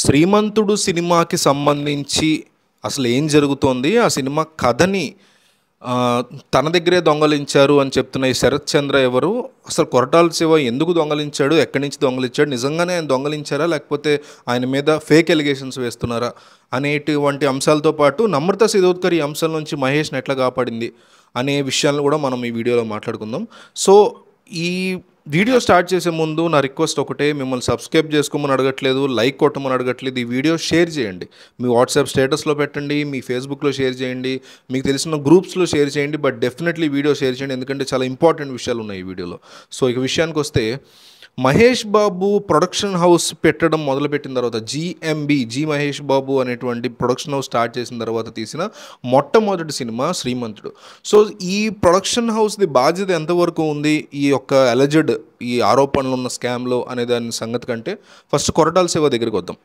శ్రీమంతుడు సినిమాకి సంబంధించి అసలు ఏం జరుగుతోంది ఆ సినిమా కథని తన దగ్గరే దొంగలించారు అని చెప్తున్న ఈ శరత్ చంద్ర ఎవరు అసలు కొరటాల శివ ఎందుకు దొంగలించాడు ఎక్కడి నుంచి దొంగలించాడు నిజంగానే ఆయన దొంగలించారా లేకపోతే ఆయన మీద ఫేక్ ఎలిగేషన్స్ వేస్తున్నారా అనేటువంటి అంశాలతో పాటు నమ్రత సిదోద్కర్ ఈ అంశాల నుంచి మహేష్ని ఎట్లా కాపాడింది అనే విషయాలను కూడా మనం ఈ వీడియోలో మాట్లాడుకుందాం సో ఈ వీడియో స్టార్ట్ చేసే ముందు నా రిక్వెస్ట్ ఒకటే మిమ్మల్ని సబ్స్క్రైబ్ చేసుకోమని అడగట్లేదు లైక్ కొట్టమని అడగట్లేదు ఈ వీడియో షేర్ చేయండి మీ వాట్సాప్ స్టేటస్లో పెట్టండి మీ ఫేస్బుక్లో షేర్ చేయండి మీకు తెలిసిన గ్రూప్స్లో షేర్ చేయండి బట్ డెఫినెట్లీ వీడియో షేర్ చేయండి ఎందుకంటే చాలా ఇంపార్టెంట్ విషయాలు ఉన్నాయి ఈ వీడియోలో సో ఇక విషయానికి వస్తే మహేష్ బాబు ప్రొడక్షన్ హౌస్ పెట్టడం మొదలుపెట్టిన తర్వాత జిఎంబి జి మహేష్ బాబు అనేటువంటి ప్రొడక్షన్ హౌస్ స్టార్ట్ చేసిన తర్వాత తీసిన మొట్టమొదటి సినిమా శ్రీమంతుడు సో ఈ ప్రొడక్షన్ హౌస్ది బాధ్యత ఎంతవరకు ఉంది ఈ యొక్క అలజెడ్ ఈ ఆరోపణలు ఉన్న స్కామ్లో అనే దాని సంగతి కంటే ఫస్ట్ కొరటాల సేవ దగ్గరికి వద్దాం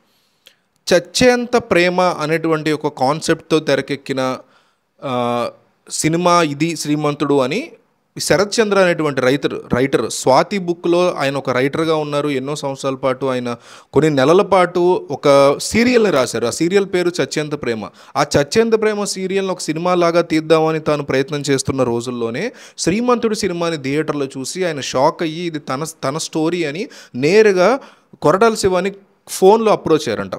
చచ్చేంత ప్రేమ అనేటువంటి ఒక కాన్సెప్ట్తో తెరకెక్కిన సినిమా ఇది శ్రీమంతుడు అని శరత్ చంద్ర అనేటువంటి రైటర్ రైటర్ స్వాతి బుక్లో ఆయన ఒక రైటర్గా ఉన్నారు ఎన్నో సంవత్సరాల పాటు ఆయన కొన్ని నెలల పాటు ఒక సీరియల్ని రాశారు ఆ సీరియల్ పేరు చచ్చేంత ప్రేమ ఆ చచ్చేంత ప్రేమ సీరియల్ని ఒక సినిమా లాగా తీద్దామని తాను ప్రయత్నం చేస్తున్న రోజుల్లోనే శ్రీమంతుడి సినిమాని థియేటర్లో చూసి ఆయన షాక్ అయ్యి ఇది తన తన స్టోరీ అని నేరుగా కొరటాల శివాని ఫోన్లో అప్రోచ్ అయ్యారంట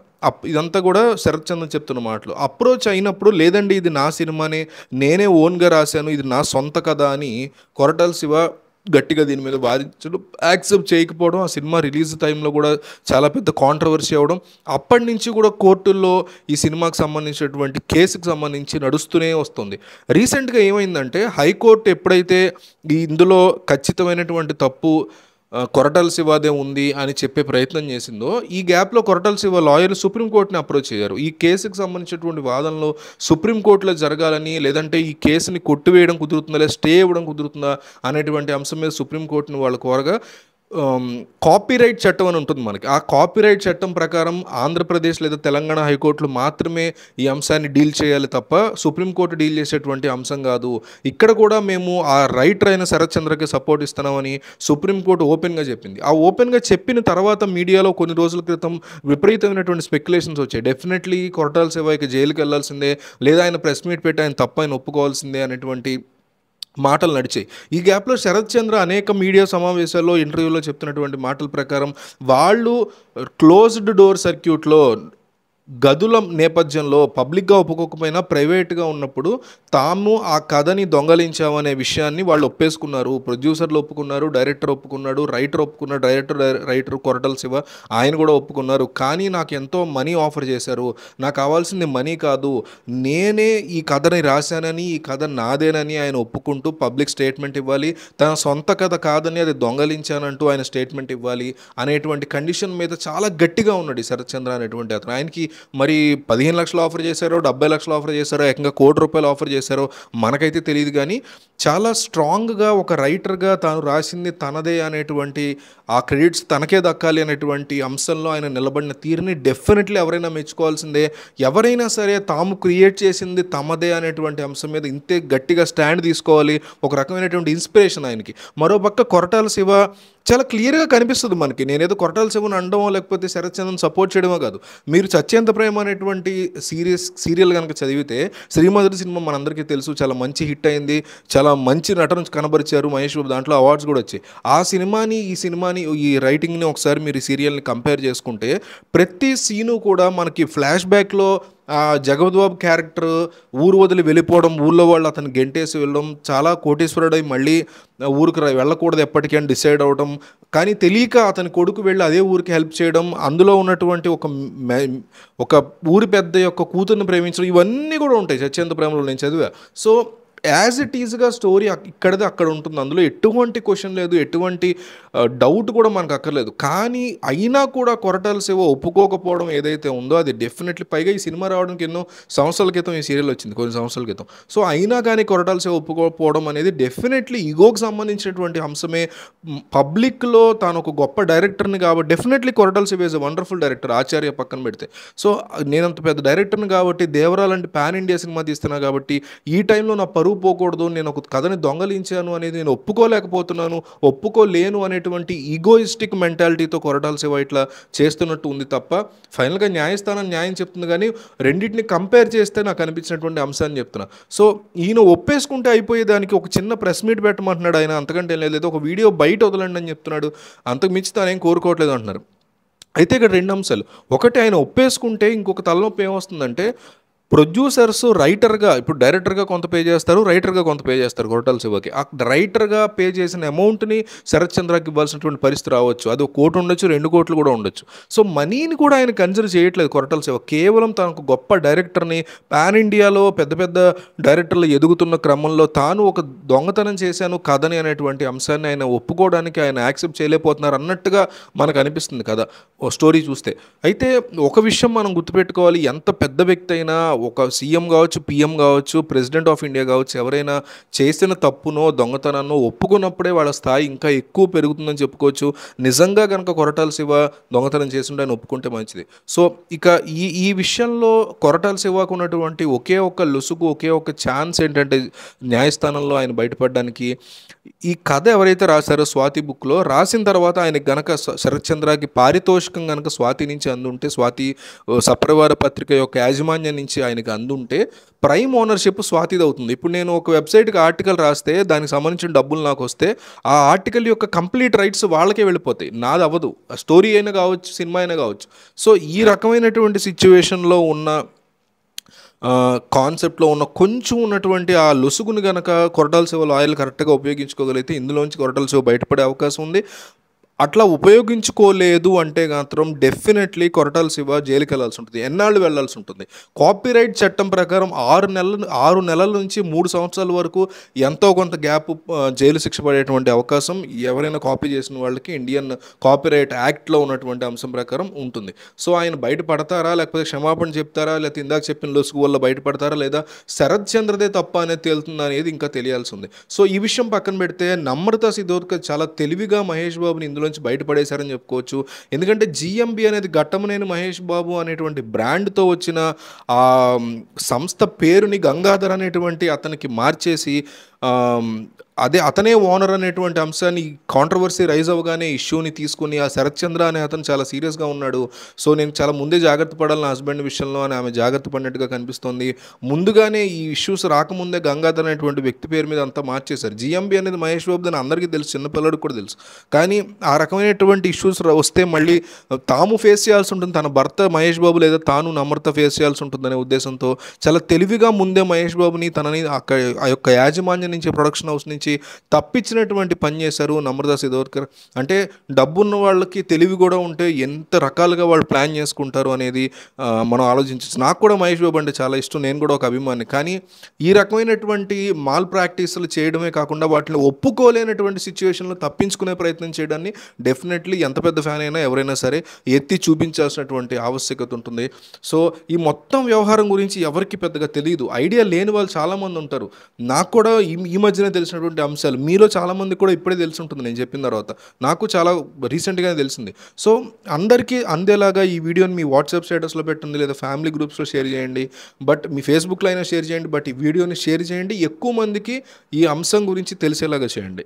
ఇదంతా కూడా శరత్ చంద్ర చెప్తున్న మాటలు అప్రోచ్ అయినప్పుడు లేదండి ఇది నా సినిమానే నేనే ఓన్గా రాశాను ఇది నా సొంత కథ అని కొరటాల శివ గట్టిగా దీని మీద వాదించడం యాక్సెప్ట్ చేయకపోవడం ఆ సినిమా రిలీజ్ టైంలో కూడా చాలా పెద్ద కాంట్రవర్సీ అవ్వడం అప్పటి నుంచి కూడా కోర్టుల్లో ఈ సినిమాకి సంబంధించినటువంటి కేసుకు సంబంధించి నడుస్తూనే వస్తుంది రీసెంట్గా ఏమైందంటే హైకోర్టు ఎప్పుడైతే ఇందులో ఖచ్చితమైనటువంటి తప్పు కొరటల్ శివాదే ఉంది అని చెప్పే ప్రయత్నం చేసిందో ఈ గ్యాప్లో కొరటల్ శివ లాయర్లు సుప్రీంకోర్టుని అప్రోచ్ చేయారు ఈ కేసుకు సంబంధించినటువంటి వాదనలో సుప్రీంకోర్టులో జరగాలని లేదంటే ఈ కేసుని కొట్టివేయడం కుదురుతుందా లేదా స్టే ఇవ్వడం కుదురుతుందా అనేటువంటి అంశం మీద సుప్రీంకోర్టుని వాళ్ళు కోరగా కాపీరైట్ చట్టం అని ఉంటుంది మనకి ఆ కాపీరైట్ చట్టం ప్రకారం ఆంధ్రప్రదేశ్ లేదా తెలంగాణ హైకోర్టులు మాత్రమే ఈ అంశాన్ని డీల్ చేయాలి తప్ప సుప్రీంకోర్టు డీల్ చేసేటువంటి అంశం కాదు ఇక్కడ కూడా మేము ఆ రైట్ అయిన శరత్ చంద్రకి సపోర్ట్ ఇస్తున్నామని సుప్రీంకోర్టు ఓపెన్గా చెప్పింది ఆ ఓపెన్గా చెప్పిన తర్వాత మీడియాలో కొన్ని రోజుల క్రితం విపరీతమైనటువంటి స్పెక్యులేషన్స్ వచ్చాయి డెఫినెట్లీ కొరటాల ఇక జైలుకి వెళ్లాల్సిందే లేదా ఆయన ప్రెస్ మీట్ పెట్టి ఆయన తప్ప ఆయన ఒప్పుకోవాల్సిందే అనేటువంటి మాటలు నడిచాయి ఈ గ్యాప్లో శరత్ చంద్ర అనేక మీడియా సమావేశాల్లో ఇంటర్వ్యూలో చెప్తున్నటువంటి మాటల ప్రకారం వాళ్ళు క్లోజ్డ్ డోర్ సర్క్యూట్లో గదుల నేపథ్యంలో పబ్లిక్గా ఒప్పుకోకపోయినా ప్రైవేట్గా ఉన్నప్పుడు తాము ఆ కథని దొంగలించామనే విషయాన్ని వాళ్ళు ఒప్పేసుకున్నారు ప్రొడ్యూసర్లు ఒప్పుకున్నారు డైరెక్టర్ ఒప్పుకున్నాడు రైటర్ ఒప్పుకున్నాడు డైరెక్టర్ రైటర్ కొరటల్ శివ ఆయన కూడా ఒప్పుకున్నారు కానీ నాకు ఎంతో మనీ ఆఫర్ చేశారు నాకు కావాల్సింది మనీ కాదు నేనే ఈ కథని రాశానని ఈ కథ నాదేనని ఆయన ఒప్పుకుంటూ పబ్లిక్ స్టేట్మెంట్ ఇవ్వాలి తన సొంత కథ కాదని అది దొంగలించానంటూ ఆయన స్టేట్మెంట్ ఇవ్వాలి అనేటువంటి కండిషన్ మీద చాలా గట్టిగా ఉన్నాడు శరత్ చంద్ర అనేటువంటి అతను ఆయనకి మరి పదిహేను లక్షలు ఆఫర్ చేశారో డెబ్బై లక్షలు ఆఫర్ చేశారో ఏకంగా కోటి రూపాయలు ఆఫర్ చేశారో మనకైతే తెలియదు కానీ చాలా స్ట్రాంగ్గా ఒక రైటర్గా తాను రాసింది తనదే అనేటువంటి ఆ క్రెడిట్స్ తనకే దక్కాలి అనేటువంటి అంశంలో ఆయన నిలబడిన తీరుని డెఫినెట్లీ ఎవరైనా మెచ్చుకోవాల్సిందే ఎవరైనా సరే తాము క్రియేట్ చేసింది తమదే అనేటువంటి అంశం మీద ఇంతే గట్టిగా స్టాండ్ తీసుకోవాలి ఒక రకమైనటువంటి ఇన్స్పిరేషన్ ఆయనకి మరోపక్క కొరటాల శివ చాలా క్లియర్గా కనిపిస్తుంది మనకి నేనేదో కొరటాల శివుని అండమో లేకపోతే శరత్ చంద్రన్ సపోర్ట్ చేయడమో కాదు మీరు చచ్చేంత ప్రేమ అనేటువంటి సీరియస్ సీరియల్ కనుక చదివితే శ్రీమధుడి సినిమా మనందరికీ తెలుసు చాలా మంచి హిట్ అయింది చాలా మంచి నటన కనబరిచారు మహేష్ బాబు దాంట్లో అవార్డ్స్ కూడా వచ్చాయి ఆ సినిమాని ఈ సినిమాని ఈ రైటింగ్ని ఒకసారి మీరు ఈ సీరియల్ని కంపేర్ చేసుకుంటే ప్రతి సీను కూడా మనకి ఫ్లాష్ బ్యాక్లో జగద్బాబు క్యారెక్టర్ ఊరు వదిలి వెళ్ళిపోవడం ఊళ్ళో వాళ్ళు అతను గెంటేసి వెళ్ళడం చాలా కోటేశ్వరుడు అయి మళ్ళీ ఊరికి వెళ్ళకూడదు ఎప్పటికైనా డిసైడ్ అవడం కానీ తెలియక అతని కొడుకు వెళ్ళి అదే ఊరికి హెల్ప్ చేయడం అందులో ఉన్నటువంటి ఒక ఒక ఊరి పెద్ద యొక్క కూతుర్ని ప్రేమించడం ఇవన్నీ కూడా ఉంటాయి చచ్చేంత ప్రేమలో నేను చదివా సో యాజ్ ఇట్ ఈజ్గా స్టోరీ ఇక్కడది అక్కడ ఉంటుంది అందులో ఎటువంటి క్వశ్చన్ లేదు ఎటువంటి డౌట్ uh, కూడా మనకు అక్కర్లేదు కానీ అయినా కూడా కొరటాల్స్ ఏవో ఒప్పుకోకపోవడం ఏదైతే ఉందో అది డెఫినెట్లీ పైగా ఈ సినిమా రావడానికి ఎన్నో సంవత్సరాల క్రితం ఈ సీరియల్ వచ్చింది కొన్ని సంవత్సరాల క్రితం సో అయినా కానీ కొరటాల్స్ ఏవో ఒప్పుకోకపోవడం అనేది డెఫినెట్లీ ఈగోకి సంబంధించినటువంటి అంశమే పబ్లిక్లో తాను ఒక గొప్ప డైరెక్టర్ని కాబట్టి డెఫినెట్లీ కొరటాల్స్ అ వండర్ఫుల్ డైరెక్టర్ ఆచార్య పక్కన పెడితే సో నేనంత పెద్ద డైరెక్టర్ని కాబట్టి దేవరాలంటే ప్యాన్ పాన్ ఇండియా సినిమా తీస్తున్నా కాబట్టి ఈ టైంలో నా పరువు పోకూడదు నేను ఒక కథని దొంగలించాను అనేది నేను ఒప్పుకోలేకపోతున్నాను ఒప్పుకోలేను అనేటువంటి ఈగోయిస్టిక్ మెంటాలిటీతో కొరటాల ఇట్లా చేస్తున్నట్టు ఉంది తప్ప ఫైనల్గా న్యాయస్థానం న్యాయం చెప్తుంది కానీ రెండింటిని కంపేర్ చేస్తే నాకు అనిపించినటువంటి అంశాన్ని చెప్తున్నా సో ఈయన ఒప్పేసుకుంటే అయిపోయేదానికి ఒక చిన్న ప్రెస్ మీట్ పెట్టమంటున్నాడు ఆయన అంతకంటే ఏం లేదు ఒక వీడియో బయట వదలండి అని చెప్తున్నాడు అంతకు మించి ఏం కోరుకోవట్లేదు అంటున్నారు అయితే ఇక్కడ రెండు అంశాలు ఒకటి ఆయన ఒప్పేసుకుంటే ఇంకొక తలనొప్పి ఏమొస్తుందంటే ప్రొడ్యూసర్స్ రైటర్గా ఇప్పుడు డైరెక్టర్గా కొంత పే చేస్తారు రైటర్గా కొంత పే చేస్తారు గొరటాల శివకి ఆ రైటర్గా పే చేసిన అమౌంట్ని శరత్ చంద్రకి ఇవ్వాల్సినటువంటి పరిస్థితి రావచ్చు అది ఒక కోటి ఉండొచ్చు రెండు కోట్లు కూడా ఉండొచ్చు సో మనీని కూడా ఆయన కన్సిడర్ చేయట్లేదు కొరటాల శివ కేవలం తనకు గొప్ప డైరెక్టర్ని పాన్ ఇండియాలో పెద్ద పెద్ద డైరెక్టర్లు ఎదుగుతున్న క్రమంలో తాను ఒక దొంగతనం చేశాను కథని అనేటువంటి అంశాన్ని ఆయన ఒప్పుకోవడానికి ఆయన యాక్సెప్ట్ చేయలేకపోతున్నారు అన్నట్టుగా మనకు అనిపిస్తుంది కదా స్టోరీ చూస్తే అయితే ఒక విషయం మనం గుర్తుపెట్టుకోవాలి ఎంత పెద్ద వ్యక్తి అయినా ఒక సీఎం కావచ్చు పీఎం కావచ్చు ప్రెసిడెంట్ ఆఫ్ ఇండియా కావచ్చు ఎవరైనా చేసిన తప్పునో దొంగతనాన్నో ఒప్పుకున్నప్పుడే వాళ్ళ స్థాయి ఇంకా ఎక్కువ పెరుగుతుందని చెప్పుకోవచ్చు నిజంగా కనుక కొరటాల శివ దొంగతనం చేసిండే ఆయన ఒప్పుకుంటే మంచిది సో ఇక ఈ ఈ విషయంలో కొరటాల శివకు ఉన్నటువంటి ఒకే ఒక లుసుగు ఒకే ఒక ఛాన్స్ ఏంటంటే న్యాయస్థానంలో ఆయన బయటపడడానికి ఈ కథ ఎవరైతే రాశారో స్వాతి బుక్లో రాసిన తర్వాత ఆయన గనక శరత్చంద్రకి పారితోషికం గనక స్వాతి నుంచి అందుంటే స్వాతి సప్రవార పత్రిక యొక్క యాజమాన్యం నుంచి ఆయనకి అందుంటే ప్రైమ్ ఓనర్షిప్ స్వాతిది అవుతుంది ఇప్పుడు నేను ఒక వెబ్సైట్కి ఆర్టికల్ రాస్తే దానికి సంబంధించిన డబ్బులు నాకు వస్తే ఆ ఆర్టికల్ యొక్క కంప్లీట్ రైట్స్ వాళ్ళకే వెళ్ళిపోతాయి నాది అవ్వదు స్టోరీ అయినా కావచ్చు సినిమా అయినా కావచ్చు సో ఈ రకమైనటువంటి సిచ్యువేషన్లో ఉన్న కాన్సెప్ట్లో ఉన్న కొంచెం ఉన్నటువంటి ఆ లొసుగును కనుక కొరటాల సేవలు ఆయిల్ కరెక్ట్గా ఉపయోగించుకోగలిగితే ఇందులోంచి కొరటాల సేవ బయటపడే అవకాశం ఉంది అట్లా ఉపయోగించుకోలేదు అంటే మాత్రం డెఫినెట్లీ కొరటాల శివ జైలుకి వెళ్ళాల్సి ఉంటుంది ఎన్నాళ్ళు వెళ్ళాల్సి ఉంటుంది కాపీరైట్ చట్టం ప్రకారం ఆరు నెలల ఆరు నెలల నుంచి మూడు సంవత్సరాల వరకు ఎంతో కొంత గ్యాప్ జైలు శిక్ష పడేటువంటి అవకాశం ఎవరైనా కాపీ చేసిన వాళ్ళకి ఇండియన్ కాపీరైట్ యాక్ట్లో ఉన్నటువంటి అంశం ప్రకారం ఉంటుంది సో ఆయన బయటపడతారా లేకపోతే క్షమాపణ చెప్తారా లేకపోతే ఇందాక చెప్పిన లొసుగు వల్ల బయటపడతారా లేదా శరత్ చంద్రదే తప్ప అనేది తేలుతుంది అనేది ఇంకా తెలియాల్సి ఉంది సో ఈ విషయం పక్కన పెడితే నమ్రత సిద్ధోద్కర్ చాలా తెలివిగా మహేష్ బాబుని ఇందులో నుంచి బయటపడేశారని చెప్పుకోవచ్చు ఎందుకంటే జిఎంబి అనేది ఘట్టమనేని మహేష్ బాబు అనేటువంటి బ్రాండ్తో వచ్చిన ఆ సంస్థ పేరుని గంగాధర్ అనేటువంటి అతనికి మార్చేసి అదే అతనే ఓనర్ అనేటువంటి అంశాన్ని కాంట్రవర్సీ రైజ్ అవ్వగానే ఇష్యూని తీసుకుని ఆ శరత్ చంద్ర అనే అతను చాలా సీరియస్గా ఉన్నాడు సో నేను చాలా ముందే జాగ్రత్త పడాలి నా హస్బెండ్ విషయంలో అని ఆమె జాగ్రత్త పడినట్టుగా కనిపిస్తోంది ముందుగానే ఈ ఇష్యూస్ రాకముందే గంగాధర్ అనేటువంటి వ్యక్తి పేరు మీద అంతా మార్చేశారు జిఎంబి అనేది మహేష్ బాబు అని అందరికీ తెలుసు చిన్నపిల్లడికి కూడా తెలుసు కానీ ఆ రకమైనటువంటి ఇష్యూస్ వస్తే మళ్ళీ తాము ఫేస్ చేయాల్సి ఉంటుంది తన భర్త మహేష్ బాబు లేదా తాను నమ్రత ఫేస్ చేయాల్సి ఉంటుందనే ఉద్దేశంతో చాలా తెలివిగా ముందే మహేష్ బాబుని తనని ఆ యొక్క యాజమాన్య నుంచి ప్రొడక్షన్ హౌస్ నుంచి తప్పించినటువంటి పని చేశారు నమ్రదాస్ ఇదోర్కర్ అంటే డబ్బున్న వాళ్ళకి తెలివి కూడా ఉంటే ఎంత రకాలుగా వాళ్ళు ప్లాన్ చేసుకుంటారు అనేది మనం ఆలోచించవచ్చు నాకు కూడా మహేష్ బాబు అంటే చాలా ఇష్టం నేను కూడా ఒక అభిమాని కానీ ఈ రకమైనటువంటి మాల్ ప్రాక్టీసులు చేయడమే కాకుండా వాటిని ఒప్పుకోలేనటువంటి సిచ్యువేషన్లో తప్పించుకునే ప్రయత్నం చేయడాన్ని డెఫినెట్లీ ఎంత పెద్ద ఫ్యాన్ అయినా ఎవరైనా సరే ఎత్తి చూపించాల్సినటువంటి ఆవశ్యకత ఉంటుంది సో ఈ మొత్తం వ్యవహారం గురించి ఎవరికి పెద్దగా తెలియదు ఐడియా లేని వాళ్ళు చాలామంది ఉంటారు నాకు కూడా ఈ ఈ మధ్యనే తెలిసినటువంటి అంశాలు మీలో చాలామంది కూడా ఇప్పుడే తెలిసి ఉంటుంది నేను చెప్పిన తర్వాత నాకు చాలా రీసెంట్గానే తెలిసింది సో అందరికీ అందేలాగా ఈ వీడియోని మీ వాట్సాప్ స్టేటస్లో పెట్టండి లేదా ఫ్యామిలీ గ్రూప్స్లో షేర్ చేయండి బట్ మీ ఫేస్బుక్లో అయినా షేర్ చేయండి బట్ ఈ వీడియోని షేర్ చేయండి ఎక్కువ మందికి ఈ అంశం గురించి తెలిసేలాగా చేయండి